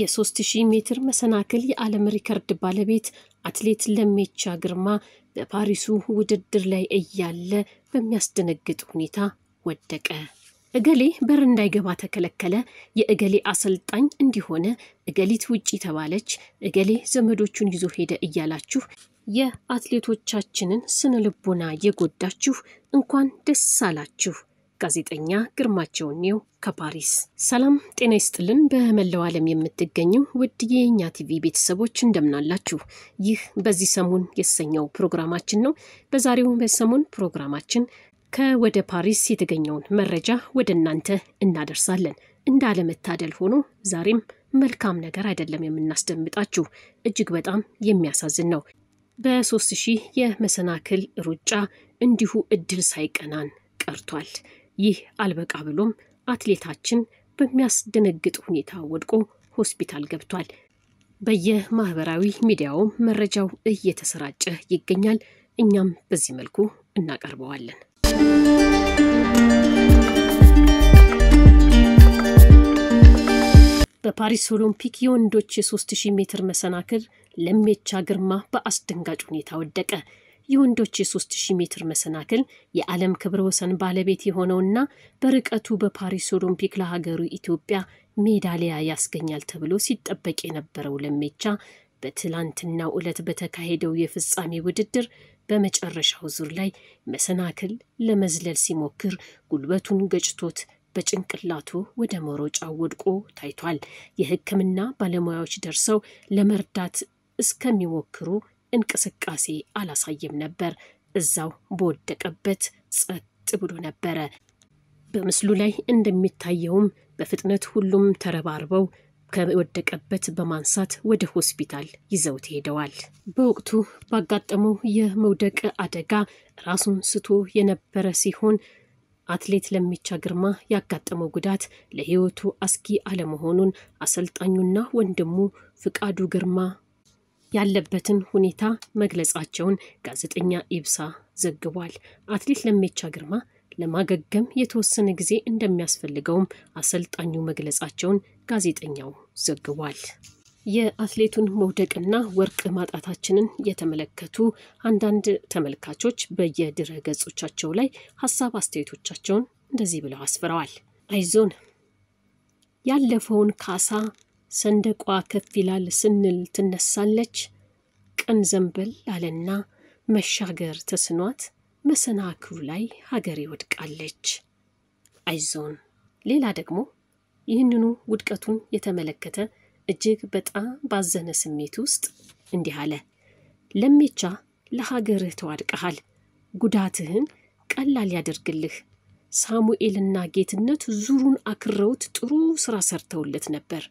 የ3000 ሜትር መሰናክል የዓለም ሪከርድ ባለቤት አትሌት ለሜቻ ግርማ በፓሪሱ ውድድር ላይ እያለ በሚያስደነግጥ ሁኔታ ወደቀ። እገሌ በር እንዳይገባ ተከለከለ፣ የእገሌ አሰልጣኝ እንዲሆነ፣ እገሊት ውጪ ተባለች፣ እገሌ ዘመዶቹን ይዞ ሄደ እያላችሁ የአትሌቶቻችንን ስነ ልቦና የጎዳችሁ እንኳን ደስ አላችሁ። ጋዜጠኛ ግርማቸው ኔው ከፓሪስ ሰላም ጤና ይስጥልን። በመላው ዓለም የምትገኙ ውድ የእኛ ቲቪ ቤተሰቦች እንደምናላችሁ። ይህ በዚህ ሰሞን የተሰኘው ፕሮግራማችን ነው። በዛሬው በሰሞን ፕሮግራማችን ከወደ ፓሪስ የተገኘውን መረጃ ወደ እናንተ እናደርሳለን። እንዳለመታደል ሆኖ ዛሬም መልካም ነገር አይደለም የምናስደምጣችሁ። እጅግ በጣም የሚያሳዝን ነው። በሶስት ሺህ የመሰናክል ሩጫ እንዲሁ እድል ሳይቀናን ቀርቷል። ይህ አልበቃ ብሎም አትሌታችን በሚያስደነግጥ ሁኔታ ወድቆ ሆስፒታል ገብቷል። በየማህበራዊ ሚዲያውም መረጃው እየተሰራጨ ይገኛል። እኛም በዚህ መልኩ እናቀርበዋለን። በፓሪስ ኦሎምፒክ የወንዶች የ3000 ሜትር መሰናክል ለሜቻ ግርማ በአስደንጋጭ ሁኔታ ወደቀ። የወንዶች የ3000 ሜትር መሰናክል የዓለም ክብረ ወሰን ባለቤት የሆነውና በርቀቱ በፓሪስ ኦሎምፒክ ለሀገሩ ኢትዮጵያ ሜዳሊያ ያስገኛል ተብሎ ሲጠበቅ የነበረው ለሜቻ በትላንትናው ዕለት በተካሄደው የፍጻሜ ውድድር በመጨረሻው ዙር ላይ መሰናክል ለመዝለል ሲሞክር ጉልበቱን ገጭቶት በጭንቅላቱ ወደ መሮጫ ወድቆ ታይቷል። የሕክምና ባለሙያዎች ደርሰው ለመርዳት እስከሚሞክሩ እንቅስቃሴ አላሳየም ነበር። እዛው በወደቀበት ጸጥ ብሎ ነበረ። በምስሉ ላይ እንደሚታየውም በፍጥነት ሁሉም ተረባርበው ከወደቀበት በማንሳት ወደ ሆስፒታል ይዘውት ሄደዋል። በወቅቱ ባጋጠመው የመውደቅ አደጋ ራሱን ስቶ የነበረ ሲሆን አትሌት ለሚቻ ግርማ ያጋጠመው ጉዳት ለሕይወቱ አስጊ አለመሆኑን አሰልጣኙና ወንድሙ ፍቃዱ ግርማ ያለበትን ሁኔታ መግለጻቸውን ጋዜጠኛ ኢብሳ ዘግቧል። አትሌት ለሜቻ ግርማ ለማገገም የተወሰነ ጊዜ እንደሚያስፈልገውም አሰልጣኙ መግለጻቸውን ጋዜጠኛው ዘግቧል። የአትሌቱን መውደቅና ወርቅ ማጣታችንን የተመለከቱ አንዳንድ ተመልካቾች በየድረ ገጾቻቸው ላይ ሀሳብ አስተያየቶቻቸውን እንደዚህ ብለው አስፍረዋል። አይዞን ያለፈውን ካሳ ሰንደቋ ከፍ ይላል ስንል ትነሳለች። ቀን ዘንበል አለና መሻገር ተስኗት መሰናክሉ ላይ ሀገር ይወድቃለች። አይዞን። ሌላ ደግሞ ይህንኑ ውድቀቱን የተመለከተ እጅግ በጣም ባዘነ ስሜት ውስጥ እንዲህ አለ። ለሜቻ ለሀገርህ ተዋድቀሃል፣ ጉዳትህን ቀላል ያደርግልህ። ሳሙኤልና ጌትነት ዙሩን አክረውት ጥሩ ስራ ሰርተውለት ነበር።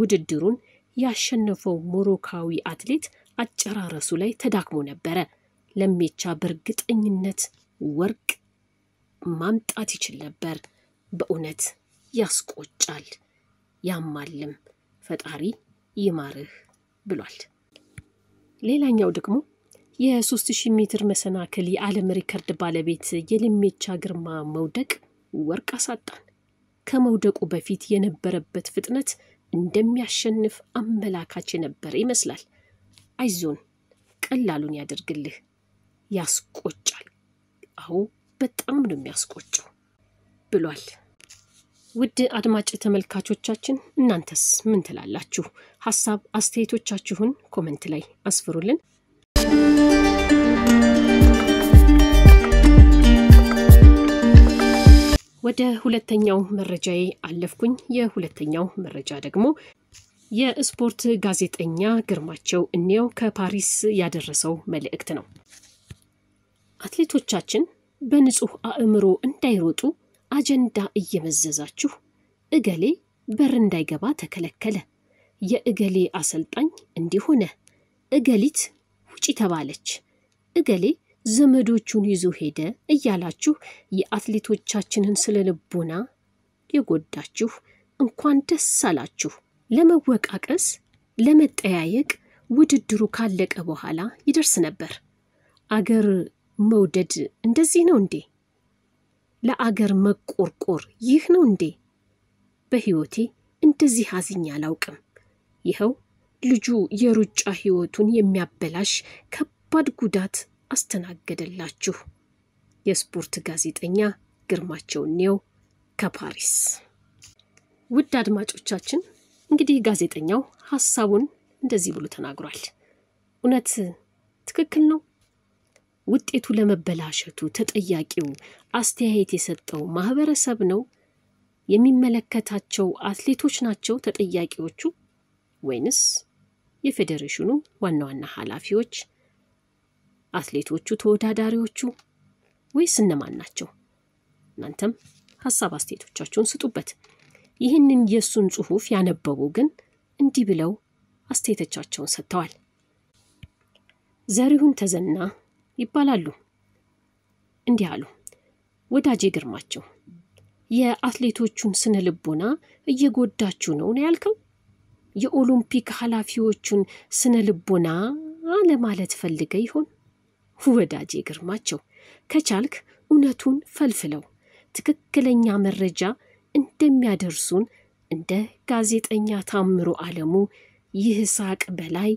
ውድድሩን ያሸነፈው ሞሮካዊ አትሌት አጨራረሱ ላይ ተዳክሞ ነበረ። ለሜቻ በእርግጠኝነት ወርቅ ማምጣት ይችል ነበር። በእውነት ያስቆጫል፣ ያማልም። ፈጣሪ ይማርህ ብሏል። ሌላኛው ደግሞ የ3000 ሜትር መሰናክል የዓለም ሪከርድ ባለቤት የለሜቻ ግርማ መውደቅ ወርቅ አሳጣን። ከመውደቁ በፊት የነበረበት ፍጥነት እንደሚያሸንፍ አመላካች የነበረ ይመስላል። አይዞን፣ ቀላሉን ያደርግልህ። ያስቆጫል። አዎ በጣም ነው የሚያስቆጨው ብሏል። ውድ አድማጭ ተመልካቾቻችን እናንተስ ምን ትላላችሁ? ሀሳብ አስተያየቶቻችሁን ኮመንት ላይ አስፍሩልን። ወደ ሁለተኛው መረጃዬ አለፍኩኝ። የሁለተኛው መረጃ ደግሞ የስፖርት ጋዜጠኛ ግርማቸው እንየው ከፓሪስ ያደረሰው መልእክት ነው። አትሌቶቻችን በንጹህ አእምሮ እንዳይሮጡ አጀንዳ እየመዘዛችሁ እገሌ በር እንዳይገባ ተከለከለ፣ የእገሌ አሰልጣኝ እንዲሆነ፣ እገሊት ውጪ ተባለች፣ እገሌ ዘመዶቹን ይዞ ሄደ እያላችሁ የአትሌቶቻችንን ስለ ልቦና የጎዳችሁ እንኳን ደስ አላችሁ። ለመወቃቀስ፣ ለመጠያየቅ ውድድሩ ካለቀ በኋላ ይደርስ ነበር። አገር መውደድ እንደዚህ ነው እንዴ? ለአገር መቆርቆር ይህ ነው እንዴ? በሕይወቴ እንደዚህ አዝኝ አላውቅም። ይኸው ልጁ የሩጫ ሕይወቱን የሚያበላሽ ከባድ ጉዳት አስተናገደላችሁ። የስፖርት ጋዜጠኛ ግርማቸው ኔው ከፓሪስ። ውድ አድማጮቻችን እንግዲህ ጋዜጠኛው ሀሳቡን እንደዚህ ብሎ ተናግሯል። እውነት ትክክል ነው? ውጤቱ ለመበላሸቱ ተጠያቂው አስተያየት የሰጠው ማህበረሰብ ነው? የሚመለከታቸው አትሌቶች ናቸው ተጠያቂዎቹ? ወይንስ የፌዴሬሽኑ ዋና ዋና ኃላፊዎች አትሌቶቹ ተወዳዳሪዎቹ ወይስ እነማን ናቸው? እናንተም ሀሳብ አስተያየቶቻችሁን ስጡበት። ይህንን የእሱን ጽሑፍ ያነበቡ ግን እንዲህ ብለው አስተያየቶቻቸውን ሰጥተዋል። ዘሪሁን ተዘና ይባላሉ። እንዲህ አሉ። ወዳጄ ግርማቸው የአትሌቶቹን ስነ ልቦና እየጎዳችሁ ነው ነው ያልከው? የኦሎምፒክ ኃላፊዎቹን ስነ ልቦና ለማለት ፈልገ ይሆን? ወዳጄ ግርማቸው፣ ከቻልክ እውነቱን ፈልፍለው ትክክለኛ መረጃ እንደሚያደርሱን እንደ ጋዜጠኛ ታምሮ አለሙ፣ ይህሳቅ በላይ፣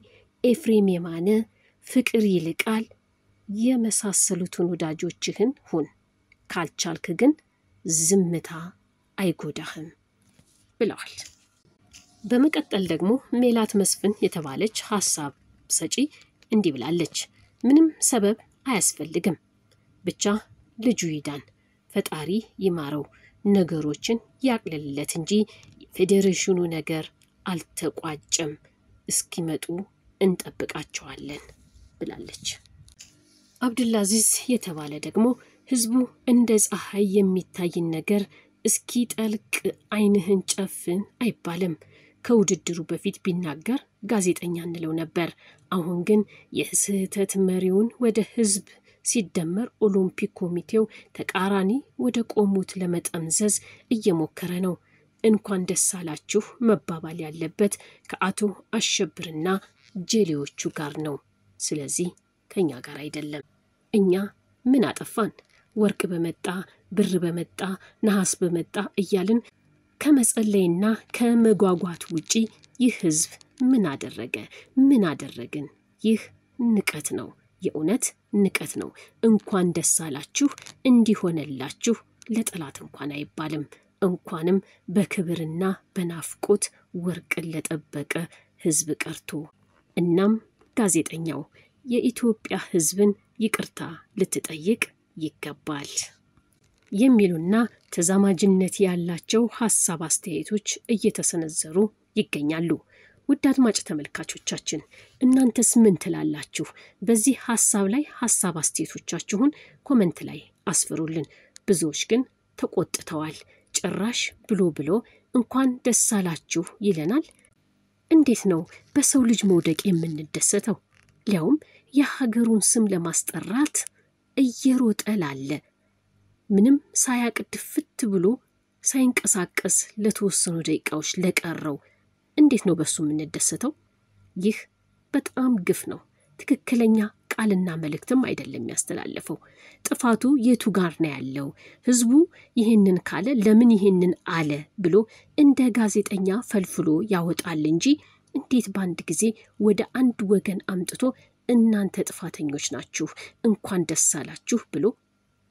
ኤፍሬም የማነ፣ ፍቅር ይልቃል የመሳሰሉትን ወዳጆችህን ሁን። ካልቻልክ ግን ዝምታ አይጎዳህም ብለዋል። በመቀጠል ደግሞ ሜላት መስፍን የተባለች ሀሳብ ሰጪ እንዲህ ብላለች። ምንም ሰበብ አያስፈልግም። ብቻ ልጁ ይዳን፣ ፈጣሪ ይማረው፣ ነገሮችን ያቅልልለት እንጂ የፌዴሬሽኑ ነገር አልተቋጨም። እስኪመጡ እንጠብቃቸዋለን ብላለች። አብዱላዚዝ የተባለ ደግሞ ህዝቡ እንደ ፀሐይ የሚታይን ነገር እስኪ ጠልቅ አይንህን ጨፍን አይባልም። ከውድድሩ በፊት ቢናገር ጋዜጠኛ እንለው ነበር። አሁን ግን የስህተት መሪውን ወደ ህዝብ ሲደመር ኦሎምፒክ ኮሚቴው ተቃራኒ ወደ ቆሙት ለመጠምዘዝ እየሞከረ ነው። እንኳን ደስ አላችሁ መባባል ያለበት ከአቶ አሸብርና ጄሌዎቹ ጋር ነው። ስለዚህ ከእኛ ጋር አይደለም። እኛ ምን አጠፋን? ወርቅ በመጣ ብር በመጣ ነሐስ በመጣ እያልን ከመጸለይና ከመጓጓት ውጪ ይህ ህዝብ ምን አደረገ? ምን አደረግን? ይህ ንቀት ነው። የእውነት ንቀት ነው። እንኳን ደስ አላችሁ እንዲሆነላችሁ ለጠላት እንኳን አይባልም። እንኳንም በክብርና በናፍቆት ወርቅን ለጠበቀ ህዝብ ቀርቶ። እናም ጋዜጠኛው የኢትዮጵያ ህዝብን ይቅርታ ልትጠይቅ ይገባል። የሚሉና ተዛማጅነት ያላቸው ሀሳብ አስተያየቶች እየተሰነዘሩ ይገኛሉ። ውድ አድማጭ ተመልካቾቻችን እናንተስ ምን ትላላችሁ? በዚህ ሀሳብ ላይ ሀሳብ አስተያየቶቻችሁን ኮመንት ላይ አስፍሩልን። ብዙዎች ግን ተቆጥተዋል። ጭራሽ ብሎ ብሎ እንኳን ደስ አላችሁ ይለናል። እንዴት ነው በሰው ልጅ መውደቅ የምንደሰተው? ሊያውም የሀገሩን ስም ለማስጠራት እየሮጠ ላለ ምንም ሳያቅ ድፍት ብሎ ሳይንቀሳቀስ ለተወሰኑ ደቂቃዎች ለቀረው እንዴት ነው በሱ የምንደሰተው? ይህ በጣም ግፍ ነው። ትክክለኛ ቃልና መልእክትም አይደለም ያስተላለፈው። ጥፋቱ የቱ ጋር ነው ያለው? ህዝቡ ይህንን ካለ ለምን ይህንን አለ ብሎ እንደ ጋዜጠኛ ፈልፍሎ ያወጣል እንጂ እንዴት በአንድ ጊዜ ወደ አንድ ወገን አምጥቶ እናንተ ጥፋተኞች ናችሁ እንኳን ደስ አላችሁ ብሎ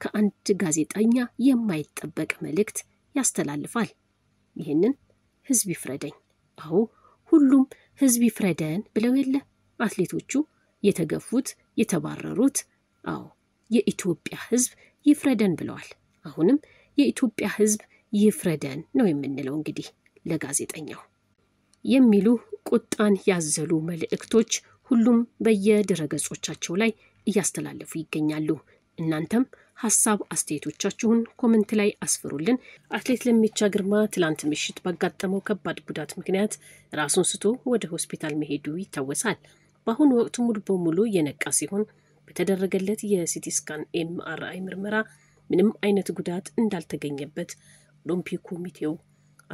ከአንድ ጋዜጠኛ የማይጠበቅ መልእክት ያስተላልፋል። ይህንን ህዝብ ይፍረደኝ። አዎ ሁሉም ህዝብ ይፍረደን ብለው የለ አትሌቶቹ የተገፉት፣ የተባረሩት። አዎ የኢትዮጵያ ህዝብ ይፍረደን ብለዋል። አሁንም የኢትዮጵያ ህዝብ ይፍረደን ነው የምንለው። እንግዲህ ለጋዜጠኛው የሚሉ ቁጣን ያዘሉ መልእክቶች ሁሉም በየድረገጾቻቸው ላይ እያስተላለፉ ይገኛሉ። እናንተም ሀሳብ አስተያየቶቻችሁን ኮመንት ላይ አስፍሩልን። አትሌት ለሚቻ ግርማ ትላንት ምሽት ባጋጠመው ከባድ ጉዳት ምክንያት ራሱን ስቶ ወደ ሆስፒታል መሄዱ ይታወሳል። በአሁኑ ወቅቱ ሙሉ በሙሉ የነቃ ሲሆን በተደረገለት የሲቲ ስካን ኤምአርአይ ምርመራ ምንም አይነት ጉዳት እንዳልተገኘበት ኦሎምፒክ ኮሚቴው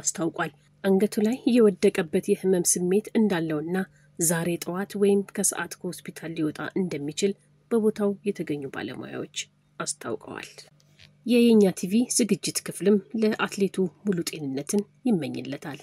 አስታውቋል። አንገቱ ላይ የወደቀበት የህመም ስሜት እንዳለውና ዛሬ ጠዋት ወይም ከሰዓት ከሆስፒታል ሊወጣ እንደሚችል በቦታው የተገኙ ባለሙያዎች አስታውቀዋል። የየኛ ቲቪ ዝግጅት ክፍልም ለአትሌቱ ሙሉ ጤንነትን ይመኝለታል።